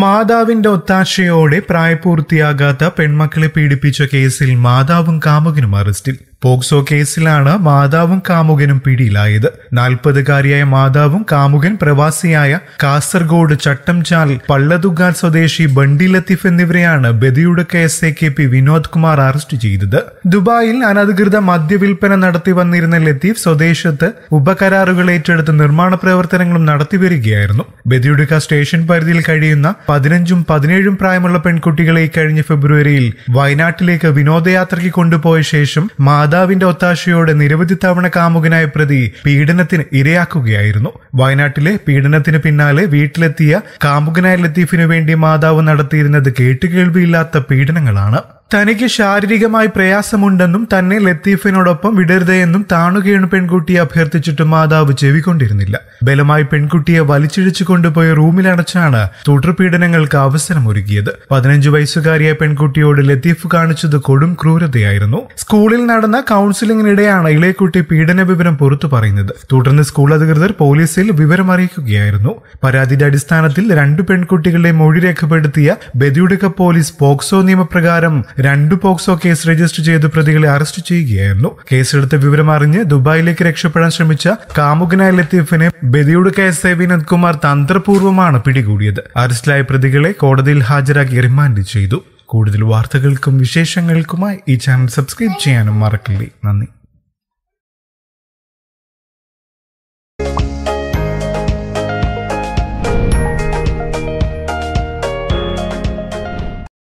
മാതാവിന്റെ ഒത്താശയോടെ പ്രായപൂർത്തിയാകാത്ത പെൺമക്കളെ പീഡിപ്പിച്ച കേസിൽ മാതാവും കാമുകനും അറസ്റ്റിൽ പോക്സോ കേസിലാണ് മാതാവും കാമുകനും പിടിയിലായത് നാൽപ്പതുകാരിയായ മാതാവും കാമുകൻ പ്രവാസിയായ കാസർഗോഡ് ചട്ടംചാൽ പള്ളതുകാൽ സ്വദേശി ബണ്ടി ലത്തീഫ് എന്നിവരെയാണ് ബദിയുടെ case A K P Vinod Kumar arrest ചെയ്തത് ദുബായിൽ അനധികൃത മദ്യവിൽപ്പന നടത്തി വന്നിരുന്ന ലത്തീഫ് സ്വദേശത്ത് ഉപകരാറുകൾ ഏറ്റെടുത്ത് നിർമ്മാണ പ്രവർത്തനങ്ങളും നടത്തിവരികയായിരുന്നു ബദിയുടുക്ക സ്റ്റേഷൻ പരിധിയിൽ കഴിയുന്ന പതിനഞ്ചും പതിനേഴും പ്രായമുള്ള പെൺകുട്ടികളെ കഴിഞ്ഞ ഫെബ്രുവരിയിൽ വയനാട്ടിലേക്ക് വിനോദയാത്രയ്ക്ക് കൊണ്ടുപോയ ശേഷം മാതാവിന്റെ ഒത്താശയോടെ നിരവധി തവണ കാമുകനായ പ്രതി പീഡനത്തിന് ഇരയാക്കുകയായിരുന്നു വയനാട്ടിലെ പീഡനത്തിന് പിന്നാലെ വീട്ടിലെത്തിയ കാമുകനായ ലത്തീഫിനു വേണ്ടി മാതാവ് നടത്തിയിരുന്നത് കേട്ടുകേൾവിയില്ലാത്ത പീഡനങ്ങളാണ് തനിക്ക് ശാരീരികമായി പ്രയാസമുണ്ടെന്നും തന്നെ ലത്തീഫിനോടൊപ്പം വിടരുതെന്നും താണുകയാണ് പെൺകുട്ടി അഭ്യർത്ഥിച്ചിട്ട് മാതാവ് ചെവിക്കൊണ്ടിരുന്നില്ല ബലമായി പെൺകുട്ടിയെ വലിച്ചിഴിച്ചു കൊണ്ടുപോയ റൂമിലടച്ചാണ് തുടർപീഡനങ്ങൾക്ക് അവസരമൊരുക്കിയത് പതിനഞ്ചു വയസ്സുകാരിയായ പെൺകുട്ടിയോട് ലത്തീഫ് കാണിച്ചത് കൊടും ക്രൂരതയായിരുന്നു സ്കൂളിൽ നടന്ന കൌൺസിലിംഗിനിടെയാണ് ഇളയക്കുട്ടി പീഡന വിവരം പുറത്തു പറയുന്നത് തുടർന്ന് സ്കൂൾ അധികൃതർ പോലീസിൽ വിവരം അറിയിക്കുകയായിരുന്നു പരാതിയുടെ അടിസ്ഥാനത്തിൽ രണ്ടു പെൺകുട്ടികളുടെ മൊഴി രേഖപ്പെടുത്തിയ ബദിയുടുക്ക പോലീസ് പോക്സോ നിയമപ്രകാരം രണ്ടു പോക്സോ കേസ് രജിസ്റ്റർ ചെയ്ത് പ്രതികളെ അറസ്റ്റ് ചെയ്യുകയായിരുന്നു കേസെടുത്ത അറിഞ്ഞ് ദുബായിലേക്ക് രക്ഷപ്പെടാൻ ശ്രമിച്ച കാമുകനായ ലത്തീഫിനെ ബദിയുടുക്കായ വിനോദ് കുമാർ തന്ത്രപൂർവ്വമാണ് പിടികൂടിയത് അറസ്റ്റിലായ പ്രതികളെ കോടതിയിൽ ഹാജരാക്കി റിമാൻഡ് ചെയ്തു കൂടുതൽ വാർത്തകൾക്കും വിശേഷങ്ങൾക്കുമായി ഈ ചാനൽ സബ്സ്ക്രൈബ് ചെയ്യാനും മറക്കില്ലേ നന്ദി